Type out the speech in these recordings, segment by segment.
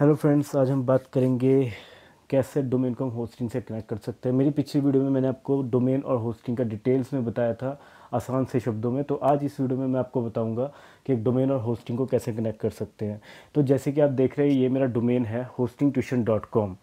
hello friends आज हम बात करेंगे कैसे डोमेन को हम होस्टिंग से कनेक्ट कर सकते हैं मेरी पिछली वीडियो में मैंने आपको डोमेन और होस्टिंग का डिटेल्स में बताया था आसान से शब्दों में तो आज इस वीडियो में मैं आपको बताऊंगा कि एक डोमेन और होस्टिंग को कैसे कनेक्ट कर सकते हैं तो जैसे कि आप देख रहे हैं ये मेरा डोमेन है hosting tuition dot com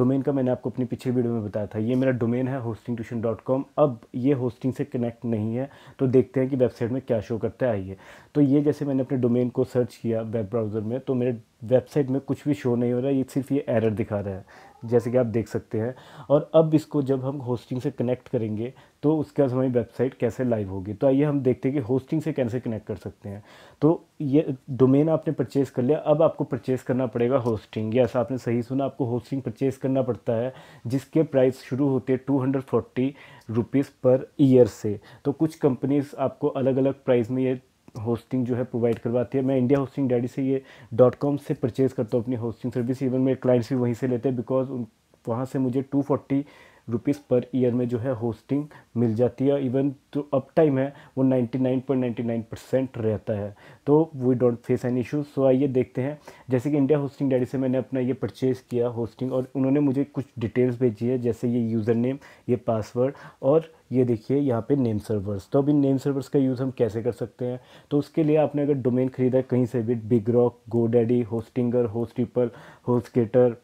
domain का मैंने आपको अपनी पिछली वीडियो में बताया था ये मेरा डोमेन है होस्टिंग ट्यूशन डॉट कॉम अब ये होस्टिंग से कनेक्ट नहीं है तो देखते हैं कि वेबसाइट में क्या शो करता है आइए तो ये जैसे मैंने अपने डोमेन को सर्च किया वेब ब्राउज़र में तो मेरे वेबसाइट में कुछ भी शो नहीं हो रहा है ये सिर्फ ये एरर दिखा रहा है जैसे कि आप देख सकते हैं और अब इसको जब हम होस्टिंग से कनेक्ट करेंगे तो उसके बाद हमारी वेबसाइट कैसे लाइव होगी तो आइए हम देखते हैं कि होस्टिंग से कैसे कनेक्ट कर सकते हैं तो ये डोमेन आपने परचेस कर लिया अब आपको परचेस करना पड़ेगा होस्टिंग यस आपने सही सुना आपको होस्टिंग परचेस करना पड़ता है जिसके प्राइस शुरू होते हैं two hundred forty rupees per year से तो कुछ कंपनीज़ आपको अलग अलग प्राइस में ये होस्टिंग जो है प्रोवाइड करवाती है मैं इंडिया होस्टिंग डैडी से ये डॉट कॉम से परचेज़ करता हूँ अपनी होस्टिंग सर्विस इवन मेरे क्लाइंट्स भी वहीं से लेते हैं बिकॉज उन वहाँ से मुझे two forty rupees per year में जो है होस्टिंग मिल जाती है इवन जो अप टाइम है वो 99.99 परसेंट रहता है तो we don't face any issue so आइए देखते हैं जैसे कि इंडिया होस्टिंग डैडी से मैंने अपना ये परचेज़ किया होस्टिंग और उन्होंने मुझे कुछ डिटेल्स भेजी है जैसे ये यूज़र नेम ये पासवर्ड और ये देखिए यहाँ पे नेम सर्वर्स तो अभी नेम सर्वर्स का यूज़ हम कैसे कर सकते हैं तो उसके लिए आपने अगर डोमेन ख़रीदा है कहीं से भी BigRock GoDaddy Hostinger होस्टिपल होस्केटर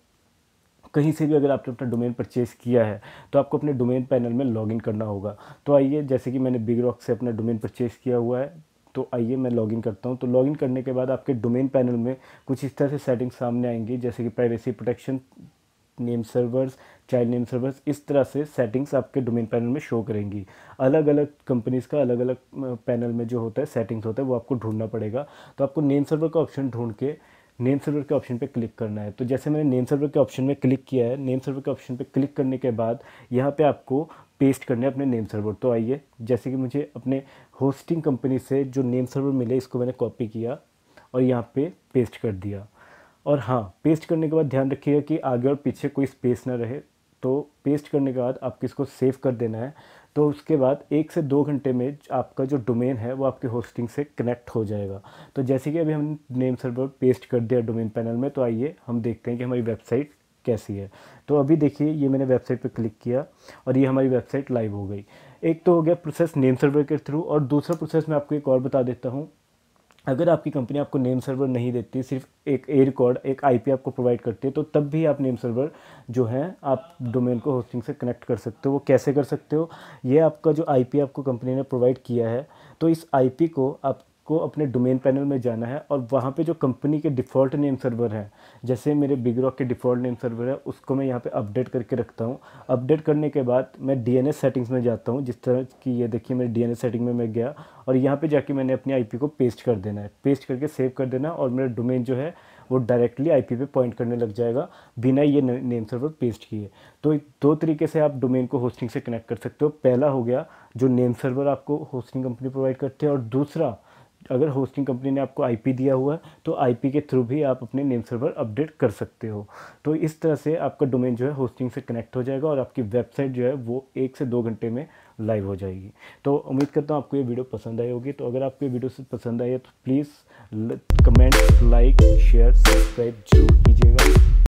कहीं से भी अगर आपने अपना डोमेन परचेज़ किया है तो आपको अपने डोमेन पैनल में लॉगिन करना होगा तो आइए जैसे कि मैंने बिग रॉक से अपना डोमेन परचेज़ किया हुआ है तो आइए मैं लॉगिन करता हूँ तो लॉगिन करने के बाद आपके डोमेन पैनल में कुछ इस तरह से सेटिंग्स सामने आएंगी जैसे कि privacy protection name servers child name servers इस तरह से सेटिंग्स आपके डोमेन पैनल में शो करेंगी अलग अलग कंपनीज़ का अलग अलग पैनल में जो होता है सेटिंग्स होता है वो आपको ढूंढना पड़ेगा तो आपको नेम सर्वर का ऑप्शन ढूंढ के नेम सर्वर के ऑप्शन पे क्लिक करना है तो जैसे मैंने नेम सर्वर के ऑप्शन में क्लिक किया है नेम सर्वर के ऑप्शन पे क्लिक करने के बाद यहाँ पे आपको पेस्ट करने अपने नेम सर्वर तो आइए जैसे कि मुझे अपने होस्टिंग कंपनी से जो नेम सर्वर मिले इसको मैंने कॉपी किया और यहाँ पे पेस्ट कर दिया और हाँ पेस्ट करने के बाद ध्यान रखिएगा कि आगे और पीछे कोई स्पेस ना रहे तो पेस्ट करने के बाद आपको इसको सेव कर देना है तो उसके बाद एक से दो घंटे में आपका जो डोमेन है वो आपके होस्टिंग से कनेक्ट हो जाएगा तो जैसे कि अभी हम नेम सर्वर पेस्ट कर दिया डोमेन पैनल में तो आइए हम देखते हैं कि हमारी वेबसाइट कैसी है तो अभी देखिए ये मैंने वेबसाइट पर क्लिक किया और ये हमारी वेबसाइट लाइव हो गई एक तो हो गया प्रोसेस नेम सर्वर के थ्रू और दूसरा प्रोसेस मैं आपको एक और बता देता हूँ अगर आपकी कंपनी आपको नेम सर्वर नहीं देती सिर्फ एक ए रिकॉर्ड एक आईपी आपको प्रोवाइड करती है तो तब भी आप नेम सर्वर जो है आप डोमेन को होस्टिंग से कनेक्ट कर सकते हो वो कैसे कर सकते हो ये आपका जो आईपी आपको कंपनी ने प्रोवाइड किया है तो इस आईपी को आप आपको अपने डोमेन पैनल में जाना है और वहाँ पे जो कंपनी के डिफ़ॉल्ट नेम सर्वर है जैसे मेरे बिग रॉक के डिफ़ॉल्ट नेम सर्वर है उसको मैं यहाँ पे अपडेट करके रखता हूँ अपडेट करने के बाद मैं डीएनएस सेटिंग्स में जाता हूँ जिस तरह की ये देखिए मेरे डी सेटिंग में मैं गया और यहाँ पर जाके मैंने अपनी आई को पेस्ट कर देना है पेस्ट करके सेव कर देना और मेरा डोमेन जो है वो डायरेक्टली आईपी पे पॉइंट करने लग जाएगा बिना ये नेम सर्वर पेस्ट किए तो दो तरीके से आप डोमेन को होस्टिंग से कनेक्ट कर सकते हो पहला हो गया जो नेम सर्वर आपको होस्टिंग कंपनी प्रोवाइड करती है और दूसरा अगर होस्टिंग कंपनी ने आपको आईपी दिया हुआ है तो आईपी के थ्रू भी आप अपने नेम सर्वर अपडेट कर सकते हो तो इस तरह से आपका डोमेन जो है होस्टिंग से कनेक्ट हो जाएगा और आपकी वेबसाइट जो है वो एक से दो घंटे में लाइव हो जाएगी तो उम्मीद करता हूँ आपको ये वीडियो पसंद आई होगी तो अगर आपको ये वीडियो से पसंद आई है तो please comment like share subscribe जरूर कीजिएगा